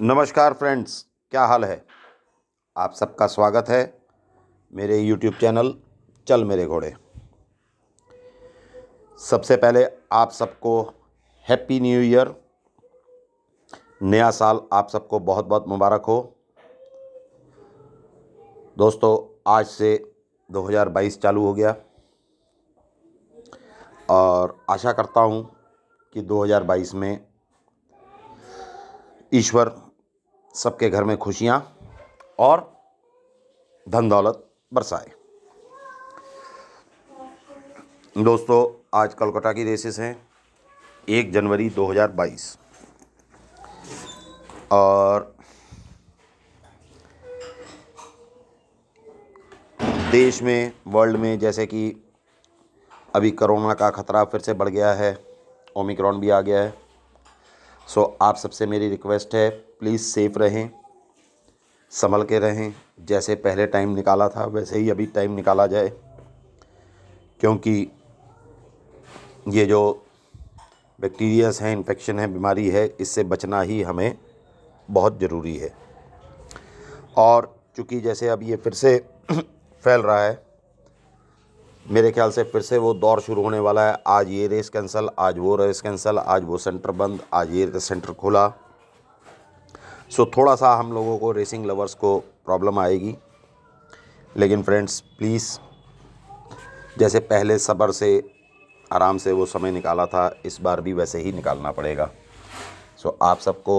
नमस्कार फ्रेंड्स क्या हाल है आप सबका स्वागत है मेरे यूट्यूब चैनल चल मेरे घोड़े सबसे पहले आप सबको हैप्पी न्यू ईयर नया साल आप सबको बहुत बहुत मुबारक हो दोस्तों आज से 2022 चालू हो गया और आशा करता हूँ कि 2022 में ईश्वर सबके घर में खुशियाँ और धन दौलत बरसाए दोस्तों आज कलकत्ता की रेसेस हैं एक जनवरी 2022 और देश में वर्ल्ड में जैसे कि अभी कोरोना का ख़तरा फिर से बढ़ गया है ओमिक्रॉन भी आ गया है सो आप सबसे मेरी रिक्वेस्ट है प्लीज़ सेफ़ रहें संभल के रहें जैसे पहले टाइम निकाला था वैसे ही अभी टाइम निकाला जाए क्योंकि ये जो बैक्टीरियाज हैं इन्फेक्शन है बीमारी है इससे बचना ही हमें बहुत ज़रूरी है और चूँकि जैसे अब ये फिर से फैल रहा है मेरे ख्याल से फिर से वो दौर शुरू होने वाला है आज ये रेस कैंसिल आज वो रेस कैंसिल आज वो सेंटर बंद आज ये सेंटर खुला सो थोड़ा सा हम लोगों को रेसिंग लवर्स को प्रॉब्लम आएगी लेकिन फ्रेंड्स प्लीज़ जैसे पहले सब्र से आराम से वो समय निकाला था इस बार भी वैसे ही निकालना पड़ेगा सो आप सबको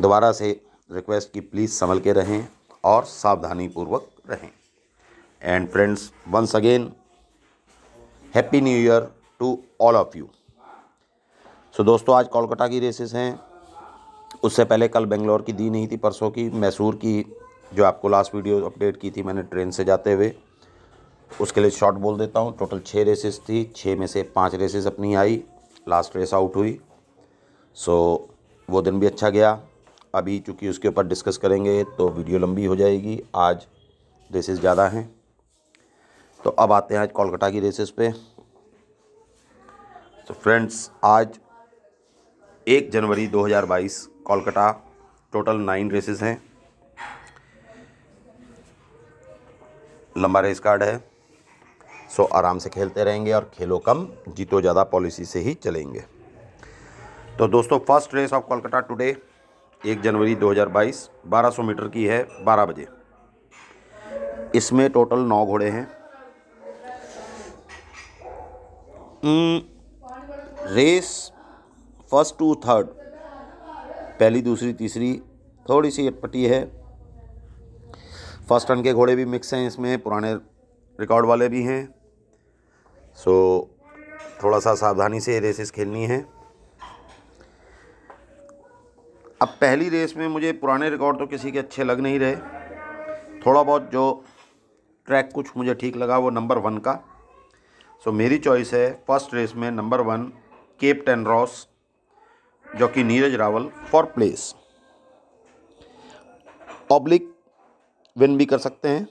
दोबारा से रिक्वेस्ट की प्लीज़ संभल के रहें और सावधानी पूर्वक रहें and friends once again happy new year to all of you so दोस्तों आज कोलकाता की रेसेस हैं उससे पहले कल बेंगलोर की दी नहीं थी परसों की मैसूर की जो आपको लास्ट वीडियो अपडेट की थी मैंने ट्रेन से जाते हुए उसके लिए शॉर्ट बोल देता हूँ टोटल छः रेसेस थी छः में से पाँच रेसेस अपनी आई लास्ट रेस आउट हुई सो वो दिन भी अच्छा गया अभी चूँकि उसके ऊपर डिस्कस करेंगे तो वीडियो लंबी हो जाएगी आज रेसेस ज़्यादा हैं तो अब आते हैं आज कोलकाता की रेसेस पे तो फ्रेंड्स आज एक जनवरी 2022 कोलकाता टोटल नाइन रेसेस हैं लंबा रेस कार्ड है सो आराम से खेलते रहेंगे और खेलो कम जीतो ज़्यादा पॉलिसी से ही चलेंगे तो दोस्तों first race of Kolkata today एक जनवरी 2022 1200 मीटर की है 12 बजे इसमें टोटल नौ घोड़े हैं रेस फर्स्ट टू थर्ड पहली दूसरी तीसरी थोड़ी सी अटपटी है फर्स्ट रन के घोड़े भी मिक्स हैं इसमें पुराने रिकॉर्ड वाले भी हैं सो थोड़ा सा सावधानी से रेसेस खेलनी है अब पहली रेस में मुझे पुराने रिकॉर्ड तो किसी के अच्छे लग नहीं रहे थोड़ा बहुत जो ट्रैक कुछ मुझे ठीक लगा वो नंबर वन का सो मेरी चॉइस है फर्स्ट रेस में number one captain Ross जो कि Neeraj Rawal for place public win भी कर सकते हैं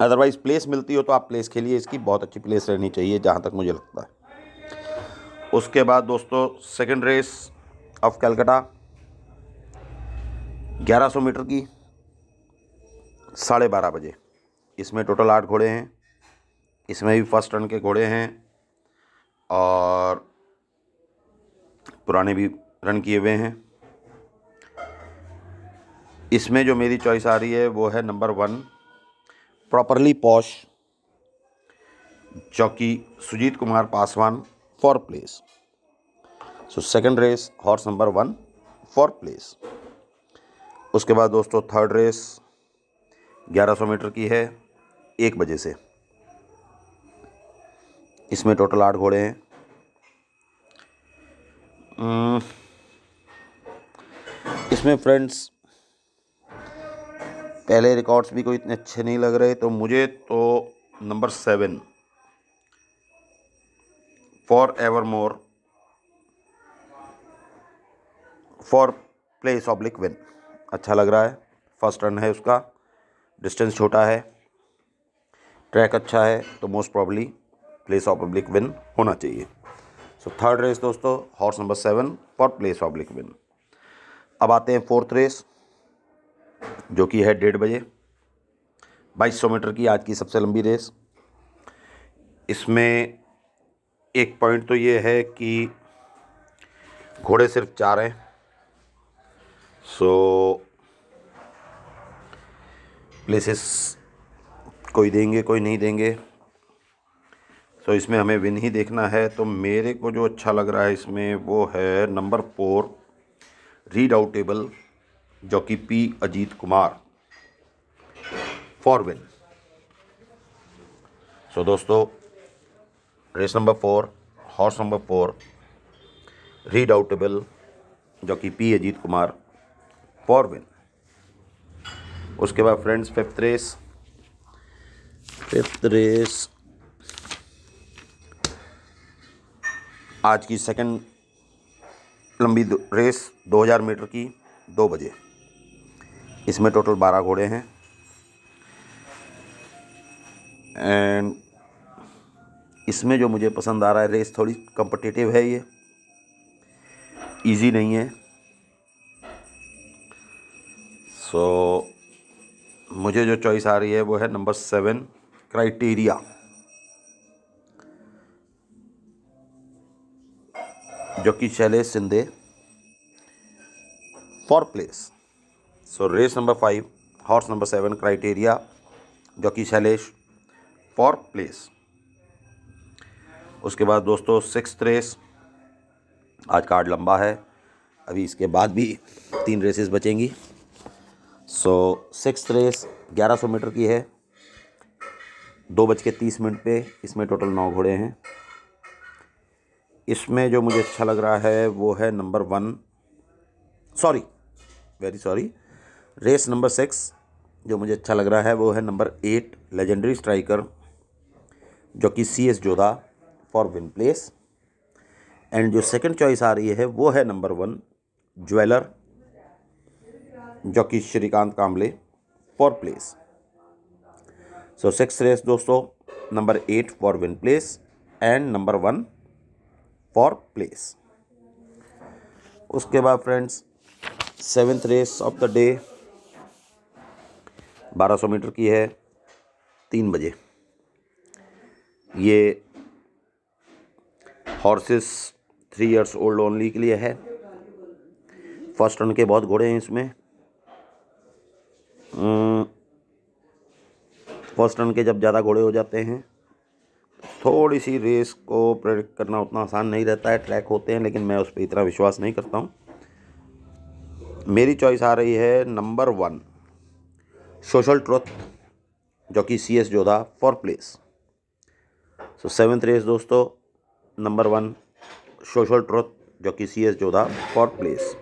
अदरवाइज प्लेस मिलती हो तो आप प्लेस खेलिए इसकी बहुत अच्छी प्लेस रहनी चाहिए जहाँ तक मुझे लगता है उसके बाद दोस्तों second race of Calcutta 1100 metre की साढ़े बारह बजे इसमें टोटल आठ घोड़े हैं इसमें भी फर्स्ट रन के घोड़े हैं और पुराने भी रन किए हुए हैं इसमें जो मेरी चॉइस आ रही है वो है नंबर वन प्रॉपरली पॉश चौकी Sujit Kumar Paswan for place so second race horse number one for place उसके बाद दोस्तों थर्ड रेस 1100 मीटर की है एक बजे से इसमें टोटल आठ घोड़े हैं हम्म। इसमें फ्रेंड्स पहले रिकॉर्ड्स भी कोई इतने अच्छे नहीं लग रहे तो मुझे तो number seven for ever more for place of public win अच्छा लग रहा है फर्स्ट रन है उसका डिस्टेंस छोटा है ट्रैक अच्छा है तो most probably place of public win होना चाहिए सो थर्ड रेस दोस्तों horse number seven for place of public win अब आते हैं फोर्थ रेस जो कि है डेढ़ बजे बाईस सौ मीटर की आज की सबसे लंबी रेस इसमें एक पॉइंट तो ये है कि घोड़े सिर्फ चार हैं सो प्लेसेस कोई देंगे कोई नहीं देंगे सो इसमें हमें विन ही देखना है तो मेरे को जो अच्छा लग रहा है इसमें वो है नंबर फोर रीड आउटेबल जो कि P Ajit Kumar for win so दोस्तों race number four horse number four read outable जो कि P Ajit Kumar for win उसके बाद friends fifth race fifth race आज की सेकंड लंबी रेस 2000 मीटर की दो बजे इसमें टोटल बारह घोड़े हैं एंड इसमें जो मुझे पसंद आ रहा है रेस थोड़ी कंपटिटिव है ये इजी नहीं है सो so, मुझे जो चॉइस आ रही है वो है नंबर सेवन क्राइटेरिया जो कि Shailesh Sindhe for place so race number five horse number seven criteria जो कि शैलेश फॉर प्लेस उसके बाद दोस्तों सिक्स रेस आज कार्ड लंबा है अभी इसके बाद भी तीन रेसेस बचेंगी सो सिक्स रेस 1100 मीटर की है दो बज के तीस मिनट पे इसमें टोटल नौ घोड़े हैं इसमें जो मुझे अच्छा लग रहा है वो है number one sorry very sorry race number six जो मुझे अच्छा लग रहा है वो है नंबर एट लेजेंडरी स्ट्राइकर जो कि C S Jodha for win place and जो सेकंड चॉइस आ रही है वो है नंबर वन ज्वेलर जो कि Shrikant Kamle for place so six race दोस्तों number eight for win place and number one for place उसके बाद friends seventh race of the day 1200 metre की है तीन बजे ये horses three years old only के लिए है फर्स्ट रन के बहुत घोड़े हैं इसमें फर्स्ट हम्म, रन के जब ज़्यादा घोड़े हो जाते हैं थोड़ी सी रेस को प्रेडिक्ट करना उतना आसान नहीं रहता है ट्रैक होते हैं लेकिन मैं उस पर इतना विश्वास नहीं करता हूँ मेरी चॉइस आ रही है नंबर वन सोशल ट्रुथ जो कि C S Jodha for place so seventh race दोस्तों नंबर वन सोशल ट्रुथ जो कि C S Jodha for place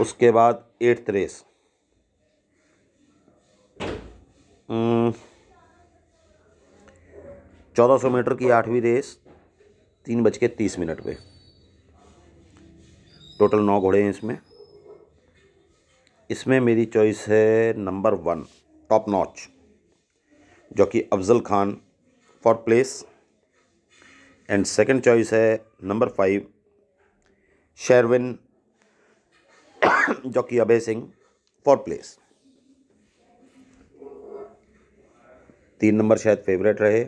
उसके बाद एट्थ रेस 1400 मीटर की आठवीं रेस तीन बज के तीस मिनट पे टोटल नौ घोड़े हैं इसमें इसमें मेरी चॉइस है नंबर वन टॉप नॉच जो कि Afzal Khan for place and second choice है नंबर फाइव शेरविन जो कि अभय सिंह फॉर प्लेस तीन नंबर शायद फेवरेट रहे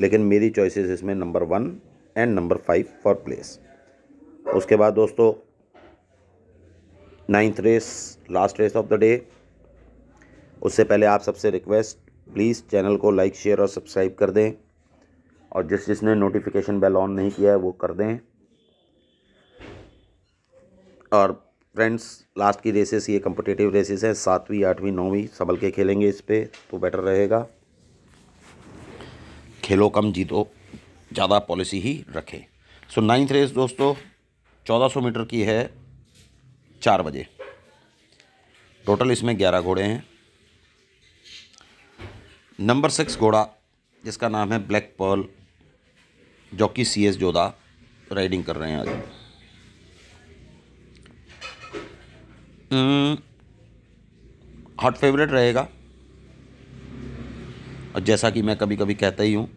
लेकिन मेरी चॉइसेस इसमें number one and number five for place उसके बाद दोस्तों ninth race last race of the day उससे पहले आप सबसे रिक्वेस्ट प्लीज़ चैनल को लाइक शेयर और सब्सक्राइब कर दें और जिस जिसने नोटिफिकेशन बेल ऑन नहीं किया है वो कर दें और फ्रेंड्स लास्ट की रेसेस ये कम्पटिटिव रेसेस हैं सातवीं आठवीं नौवीं संभल के खेलेंगे इस पर तो बेटर रहेगा खेलो कम जीतो ज़्यादा पॉलिसी ही रखें सो नाइन्थ रेस दोस्तों 1400 मीटर की है चार बजे टोटल इसमें ग्यारह घोड़े हैं नंबर सिक्स घोड़ा जिसका नाम है ब्लैक पर्ल कि सी एस जोधा राइडिंग कर रहे हैं आज हॉट hmm, फेवरेट रहेगा और जैसा कि मैं कभी कभी कहता ही हूँ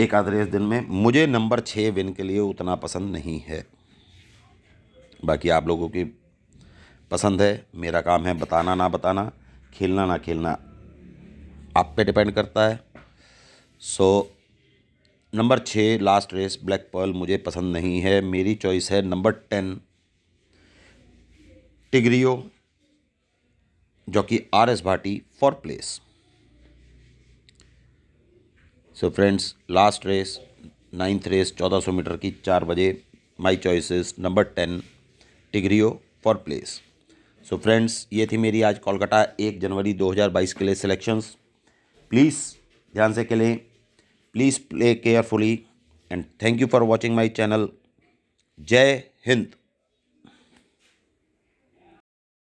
एक आधरे दिन में मुझे नंबर छः विन के लिए उतना पसंद नहीं है बाकी आप लोगों की पसंद है मेरा काम है बताना ना बताना खेलना ना खेलना आप पे डिपेंड करता है सो नंबर छः लास्ट रेस ब्लैक पर्ल मुझे पसंद नहीं है मेरी चॉइस है नंबर टेन टिग्रियो जो कि R S Bhati for place so friends last race ninth race चौदह सौ मीटर की चार बजे my choices number ten Tigrio for place so friends ये थी मेरी आज कोलकाता एक जनवरी 2022 के लिए सिलेक्शंस प्लीज़ ध्यान से खेलें please play carefully and thank you for watching my channel जय हिंद